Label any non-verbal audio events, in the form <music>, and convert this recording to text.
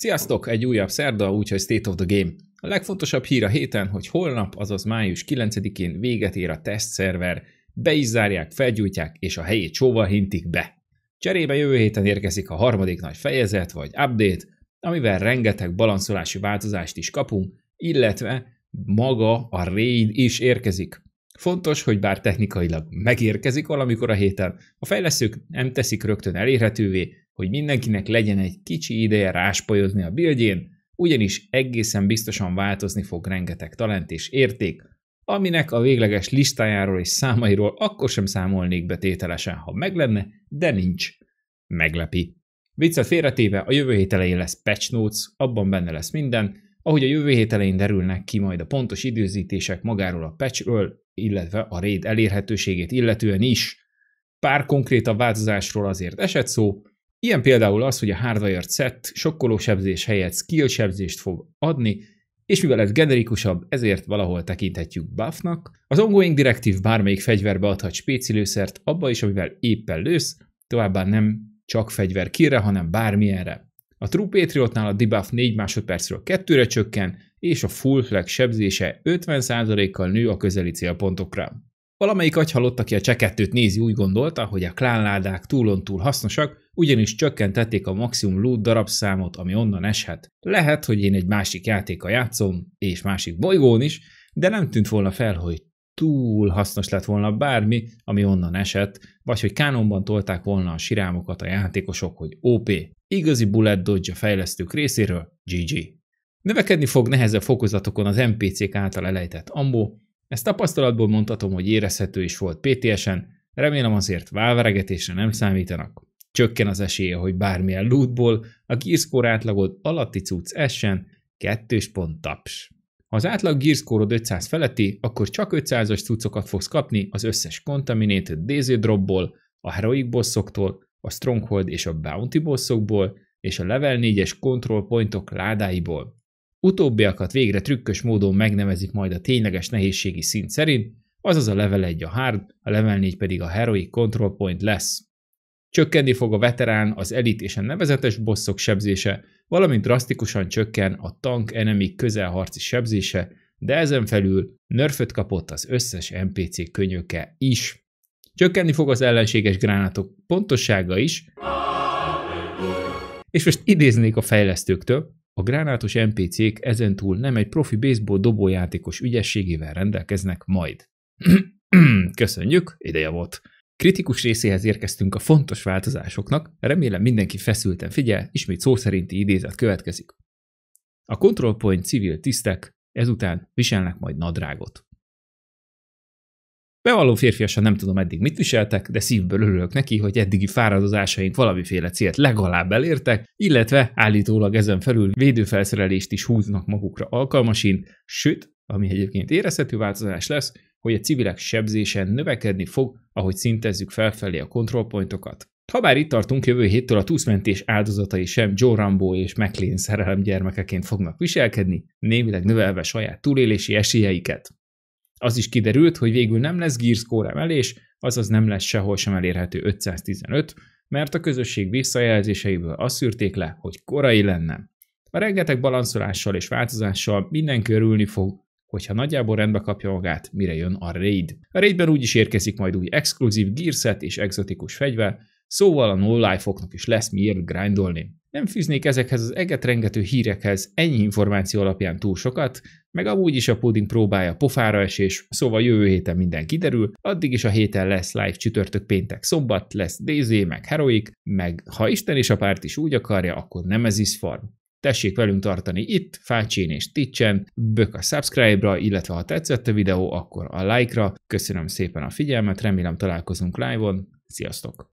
Sziasztok! Egy újabb szerda, úgyhogy State of the Game. A legfontosabb hír a héten, hogy holnap, azaz május 9-én véget ér a tesztszerver, be is zárják, felgyújtják, és a helyét csóval hintik be. Cserébe jövő héten érkezik a harmadik nagy fejezet, vagy update, amivel rengeteg balanszolási változást is kapunk, illetve maga a raid is érkezik. Fontos, hogy bár technikailag megérkezik valamikor a héten, a fejlesztők nem teszik rögtön elérhetővé, hogy mindenkinek legyen egy kicsi ideje ráspajozni a bildjén, ugyanis egészen biztosan változni fog rengeteg talent és érték, aminek a végleges listájáról és számairól akkor sem számolnék be tételesen, ha meglenne, de nincs. Meglepi. Viccet félretéve a jövő hét elején lesz patch notes, abban benne lesz minden, ahogy a jövő hét elején derülnek ki majd a pontos időzítések magáról a patchről, illetve a raid elérhetőségét illetően is. Pár konkrétabb változásról azért esett szó, Ilyen például az, hogy a hardware set sokkoló sebzés helyett skill sebzést fog adni, és mivel ez generikusabb, ezért valahol tekinthetjük buffnak. Az ongoing direktív bármelyik fegyverbe adhat spécilőszert, abba is, amivel éppen lősz, továbbá nem csak fegyver kire, hanem bármilyenre. A True Patriotnál a debuff 4 másodpercről 2-re csökken, és a full flag sebzése 50%-kal nő a közeli célpontokra. Valamelyik agyhalott, aki a csekettőt nézi, úgy gondolta, hogy a klánládák túlon túl hasznosak, ugyanis csökkentették a maximum loot darabszámot, ami onnan eshet. Lehet, hogy én egy másik játéka játszom, és másik bolygón is, de nem tűnt volna fel, hogy túl hasznos lett volna bármi, ami onnan esett, vagy hogy kánonban tolták volna a sirámokat a játékosok, hogy OP. Igazi bullet dodge a fejlesztők részéről, GG. Növekedni fog nehezebb fokozatokon az NPC-k által elejtett ambó, ezt tapasztalatból mondhatom, hogy érezhető is volt PTS-en, remélem azért válveregetésre nem számítanak. Csökken az esélye, hogy bármilyen lootból a gearscore átlagod alatti cucc essen, kettős pont taps. Ha az átlag gearscore 500 feletti, akkor csak 500-as cuccokat fogsz kapni az összes Contaminated DZ dropból, a Heroic bosszoktól, a Stronghold és a Bounty bosszokból, és a level 4-es control pointok ládáiból. Utóbbiakat végre trükkös módon megnevezik majd a tényleges nehézségi szint szerint, azaz a level 1 a hard, a level 4 pedig a heroic control point lesz. Csökkenni fog a veterán, az elit és a nevezetes bosszok sebzése, valamint drasztikusan csökken a tank enemi közelharci sebzése, de ezen felül nerföt kapott az összes NPC könyöke is. Csökkenni fog az ellenséges gránátok pontossága is, és most idéznék a fejlesztőktől, a gránátos NPC-k ezentúl nem egy profi baseball dobójátékos ügyességével rendelkeznek majd. <clears throat> Köszönjük, ideje volt. Kritikus részéhez érkeztünk a fontos változásoknak, remélem mindenki feszülten figyel, ismét szó szerinti idézet következik. A Control Point civil tisztek ezután viselnek majd nadrágot. Bevalló férfiasan nem tudom eddig mit viseltek, de szívből örülök neki, hogy eddigi fáradozásaink valamiféle célt legalább elértek, illetve állítólag ezen felül védőfelszerelést is húznak magukra alkalmasint, sőt, ami egyébként érezhető változás lesz, hogy a civilek sebzése növekedni fog, ahogy szintezzük felfelé a kontrollpontokat. Ha bár itt tartunk, jövő héttől a túszmentés áldozatai sem Joe Rambo és McLean szerelem gyermekeként fognak viselkedni, némileg növelve saját túlélési esélyeiket. Az is kiderült, hogy végül nem lesz Gears Core emelés, azaz nem lesz sehol sem elérhető 515, mert a közösség visszajelzéseiből azt szűrték le, hogy korai lenne. A rengeteg balanszolással és változással mindenki örülni fog, hogyha nagyjából rendbe kapja magát, mire jön a raid. A raidben úgy is érkezik majd új exkluzív gearset és exotikus fegyver, szóval a no life is lesz miért grindolni. Nem fűznék ezekhez az rengető hírekhez ennyi információ alapján túl sokat, meg amúgy is a Pudding próbája pofára esés, szóval jövő héten minden kiderül, addig is a héten lesz live csütörtök péntek szombat, lesz DZ, meg Heroic, meg ha Isten és a párt is úgy akarja, akkor nem ez is farm. Tessék velünk tartani itt, Fácsin és ticsen, bök a subscribe-ra, illetve ha tetszett a videó, akkor a like-ra. Köszönöm szépen a figyelmet, remélem találkozunk live-on. Sziasztok!